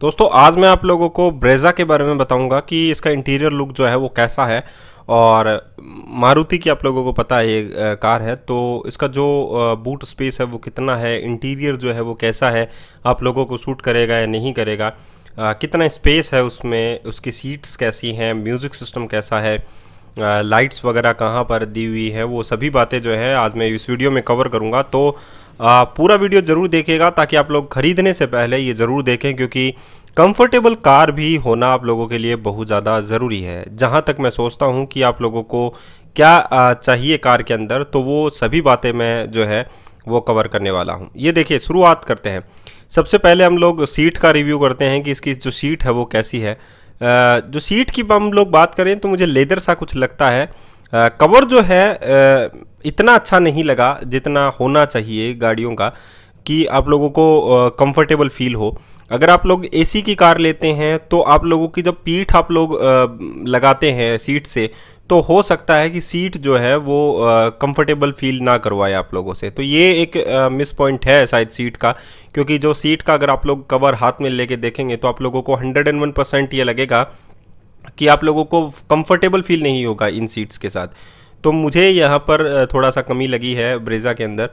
दोस्तों आज मैं आप लोगों को ब्रेजा के बारे में बताऊंगा कि इसका इंटीरियर लुक जो है वो कैसा है और मारुति की आप लोगों को पता है ये कार है तो इसका जो बूट स्पेस है वो कितना है इंटीरियर जो है वो कैसा है आप लोगों को सूट करेगा या नहीं करेगा कितना स्पेस है उसमें उसकी सीट्स कैसी हैं म्यूज़िक सिस्टम कैसा है लाइट्स वगैरह कहाँ पर दी हुई है वो सभी बातें जो है आज मैं इस वीडियो में कवर करूँगा तो आ, पूरा वीडियो ज़रूर देखेगा ताकि आप लोग ख़रीदने से पहले ये ज़रूर देखें क्योंकि कंफर्टेबल कार भी होना आप लोगों के लिए बहुत ज़्यादा ज़रूरी है जहाँ तक मैं सोचता हूँ कि आप लोगों को क्या चाहिए कार के अंदर तो वो सभी बातें मैं जो है वो कवर करने वाला हूँ ये देखिए शुरुआत करते हैं सबसे पहले हम लोग सीट का रिव्यू करते हैं कि इसकी जो सीट है वो कैसी है जो सीट की हम लोग बात करें तो मुझे लेदर सा कुछ लगता है कवर जो है इतना अच्छा नहीं लगा जितना होना चाहिए गाड़ियों का कि आप लोगों को कंफर्टेबल फील हो अगर आप लोग एसी की कार लेते हैं तो आप लोगों की जब पीठ आप लोग लगाते हैं सीट से तो हो सकता है कि सीट जो है वो कंफर्टेबल फील ना करवाए आप लोगों से तो ये एक मिस पॉइंट है शायद सीट का क्योंकि जो सीट का अगर आप लोग कवर हाथ में लेके देखेंगे तो आप लोगों को 101 परसेंट ये लगेगा कि आप लोगों को कंफर्टेबल फील नहीं होगा इन सीट्स के साथ तो मुझे यहाँ पर थोड़ा सा कमी लगी है ब्रेज़ा के अंदर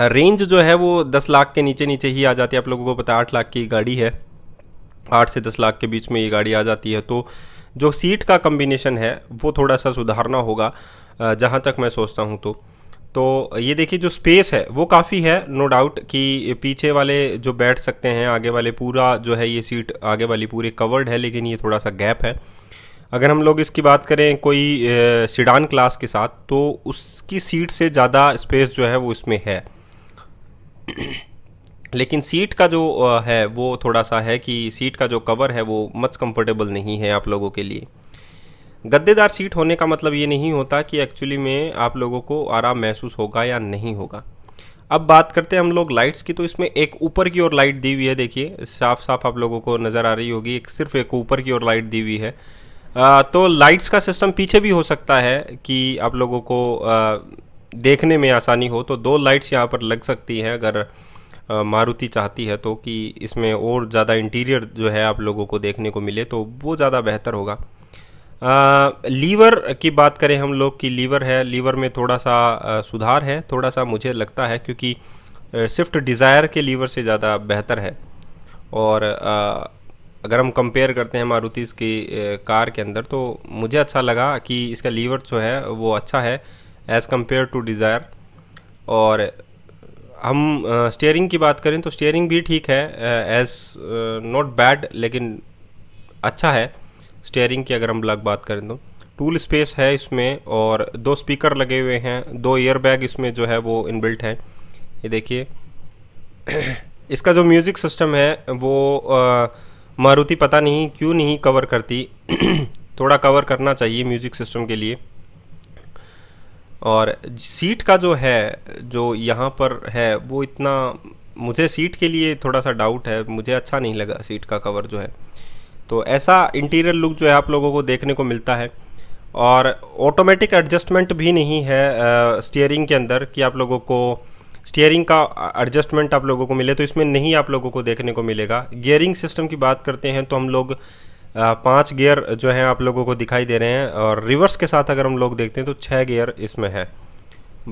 रेंज जो है वो दस लाख के नीचे नीचे ही आ जाती है आप लोगों को पता है आठ लाख की गाड़ी है आठ से दस लाख के बीच में ये गाड़ी आ जाती है तो जो सीट का कम्बिनेशन है वो थोड़ा सा सुधारना होगा जहाँ तक मैं सोचता हूँ तो तो ये देखिए जो स्पेस है वो काफ़ी है नो डाउट कि पीछे वाले जो बैठ सकते हैं आगे वाले पूरा जो है ये सीट आगे वाली पूरी कवर्ड है लेकिन ये थोड़ा सा गैप है अगर हम लोग इसकी बात करें कोई सिडान क्लास के साथ तो उसकी सीट से ज़्यादा स्पेस जो है वो इसमें है लेकिन सीट का जो है वो थोड़ा सा है कि सीट का जो कवर है वो मच कंफर्टेबल नहीं है आप लोगों के लिए गद्देदार सीट होने का मतलब ये नहीं होता कि एक्चुअली में आप लोगों को आराम महसूस होगा या नहीं होगा अब बात करते हैं हम लोग लाइट्स की तो इसमें एक ऊपर की ओर लाइट दी हुई है देखिए साफ साफ आप लोगों को नज़र आ रही होगी एक सिर्फ एक ऊपर की ओर लाइट दी हुई है आ, तो लाइट्स का सिस्टम पीछे भी हो सकता है कि आप लोगों को आ, देखने में आसानी हो तो दो लाइट्स यहाँ पर लग सकती हैं अगर मारुति चाहती है तो कि इसमें और ज़्यादा इंटीरियर जो है आप लोगों को देखने को मिले तो वो ज़्यादा बेहतर होगा आ, लीवर की बात करें हम लोग कि लीवर है लीवर में थोड़ा सा आ, सुधार है थोड़ा सा मुझे लगता है क्योंकि स्विफ्ट डिज़ायर के लीवर से ज़्यादा बेहतर है और आ, अगर हम कंपेयर करते हैं मारुति की कार के अंदर तो मुझे अच्छा लगा कि इसका लीवर जो है वो अच्छा है एज़ कम्पेयर टू डिज़ायर और हम स्टेयरिंग की बात करें तो स्टेयरिंग भी ठीक है एज़ नॉट बैड लेकिन अच्छा है स्टेयरिंग की अगर हम लग बात करें तो टूल स्पेस है इसमें और दो स्पीकर लगे हुए हैं दो ईयर बैग इसमें जो है वो इनबिल्ट हैं ये देखिए इसका जो म्यूज़िक सिस्टम है वो मारुति पता नहीं क्यों नहीं कवर करती थोड़ा कवर करना चाहिए म्यूज़िक सिस्टम के लिए और सीट का जो है जो यहाँ पर है वो इतना मुझे सीट के लिए थोड़ा सा डाउट है मुझे अच्छा नहीं लगा सीट का कवर जो है तो ऐसा इंटीरियर लुक जो है आप लोगों को देखने को मिलता है और ऑटोमेटिक एडजस्टमेंट भी नहीं है स्टीयरिंग के अंदर कि आप लोगों को स्टीयरिंग का एडजस्टमेंट आप लोगों को मिले तो इसमें नहीं आप लोगों को देखने को मिलेगा गियरिंग सिस्टम की बात करते हैं तो हम लोग पांच गियर जो हैं आप लोगों को दिखाई दे रहे हैं और रिवर्स के साथ अगर हम लोग देखते हैं तो छः गियर इसमें है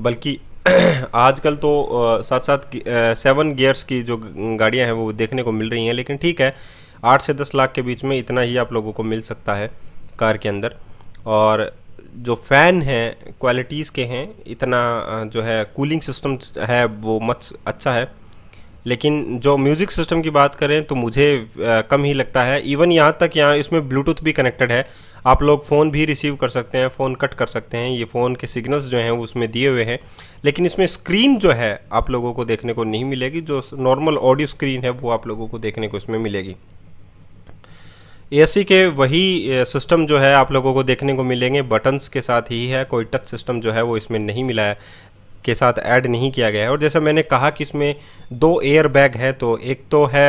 बल्कि आजकल तो साथ साथ सेवन गियर्स की जो गाड़ियां हैं वो देखने को मिल रही हैं लेकिन ठीक है आठ से दस लाख के बीच में इतना ही आप लोगों को मिल सकता है कार के अंदर और जो फ़ैन हैं क्वालिटीज़ के हैं इतना जो है कूलिंग सिस्टम है वो मत अच्छा है लेकिन जो म्यूज़िक सिस्टम की बात करें तो मुझे कम ही लगता है इवन यहाँ तक यहाँ इसमें ब्लूटूथ भी कनेक्टेड है आप लोग फ़ोन भी रिसीव कर सकते हैं फ़ोन कट कर सकते हैं ये फ़ोन के सिग्नल्स जो हैं वो उसमें दिए हुए हैं लेकिन इसमें स्क्रीन जो है आप लोगों को देखने को नहीं मिलेगी जो नॉर्मल ऑडियो स्क्रीन है वो आप लोगों को देखने को इसमें मिलेगी ए के वही सिस्टम जो है आप लोगों को देखने को मिलेंगे बटन्स के साथ ही है कोई टच सिस्टम जो है वो इसमें नहीं मिला है के साथ ऐड नहीं किया गया है और जैसा मैंने कहा कि इसमें दो एयर बैग हैं तो एक तो है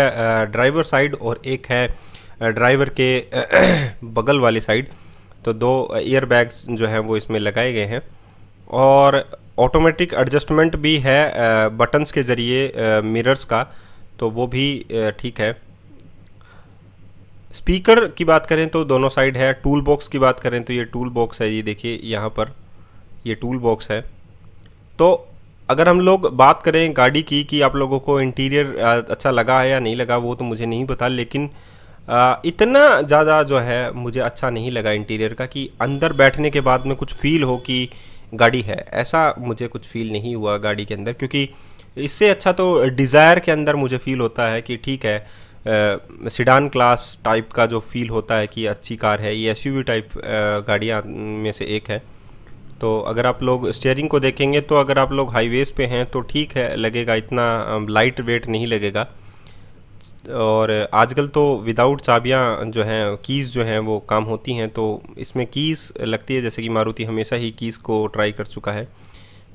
ड्राइवर साइड और एक है ड्राइवर के बगल वाली साइड तो दो एयर बैग्स जो हैं वो इसमें लगाए गए हैं और ऑटोमेटिक एडजस्टमेंट भी है बटन्स के ज़रिए मिरर्स का तो वो भी ठीक है स्पीकर की बात करें तो दोनों साइड है टूल बॉक्स की बात करें तो ये टूल बॉक्स है ये देखिए यहाँ पर ये टूल बॉक्स है तो अगर हम लोग बात करें गाड़ी की कि आप लोगों को इंटीरियर अच्छा लगा है या नहीं लगा वो तो मुझे नहीं पता लेकिन इतना ज़्यादा जो है मुझे अच्छा नहीं लगा इंटीरियर का कि अंदर बैठने के बाद में कुछ फील हो कि गाड़ी है ऐसा मुझे कुछ फील नहीं हुआ गाड़ी के अंदर क्योंकि इससे अच्छा तो डिज़ायर के अंदर मुझे फ़ील होता है कि ठीक है सिडान क्लास टाइप का जो फील होता है कि अच्छी कार है ये एस टाइप गाड़ियाँ में से एक है तो अगर आप लोग स्टेयरिंग को देखेंगे तो अगर आप लोग हाईवेज़ पे हैं तो ठीक है लगेगा इतना लाइट वेट नहीं लगेगा और आजकल तो विदाउट चाबियाँ जो हैं कीज़ जो हैं वो काम होती हैं तो इसमें कीज़ लगती है जैसे कि मारुति हमेशा ही कीज़ को ट्राई कर चुका है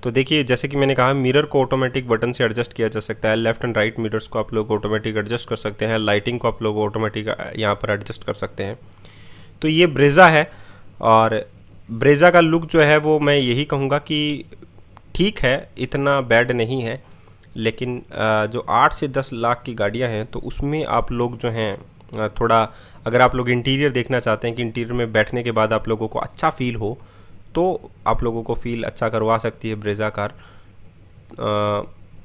तो देखिए जैसे कि मैंने कहा मिरर को ऑटोमेटिक बटन से एडजस्ट किया जा सकता है लेफ्ट एंड राइट मिरर्स को आप लोग ऑटोमेटिक एडजस्ट कर सकते हैं लाइटिंग को आप लोग ऑटोमेटिक यहाँ पर एडजस्ट कर सकते हैं तो ये ब्रेज़ा है और ब्रेज़ा का लुक जो है वो मैं यही कहूँगा कि ठीक है इतना बैड नहीं है लेकिन जो आठ से दस लाख की गाड़ियाँ हैं तो उसमें आप लोग जो हैं थोड़ा अगर आप लोग इंटीरियर देखना चाहते हैं कि इंटीरियर में बैठने के बाद आप लोगों को अच्छा फील हो तो आप लोगों को फील अच्छा करवा सकती है ब्रेज़ा कार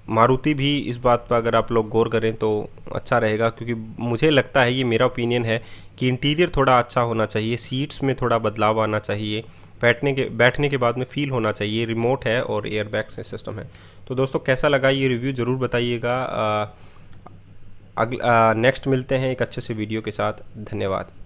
मारुति भी इस बात पर अगर आप लोग गौर करें तो अच्छा रहेगा क्योंकि मुझे लगता है ये मेरा ओपिनियन है कि इंटीरियर थोड़ा अच्छा होना चाहिए सीट्स में थोड़ा बदलाव आना चाहिए बैठने के बैठने के बाद में फील होना चाहिए रिमोट है और एयरबैग से सिस्टम है तो दोस्तों कैसा लगा ये रिव्यू ज़रूर बताइएगा अगला नेक्स्ट मिलते हैं एक अच्छे से वीडियो के साथ धन्यवाद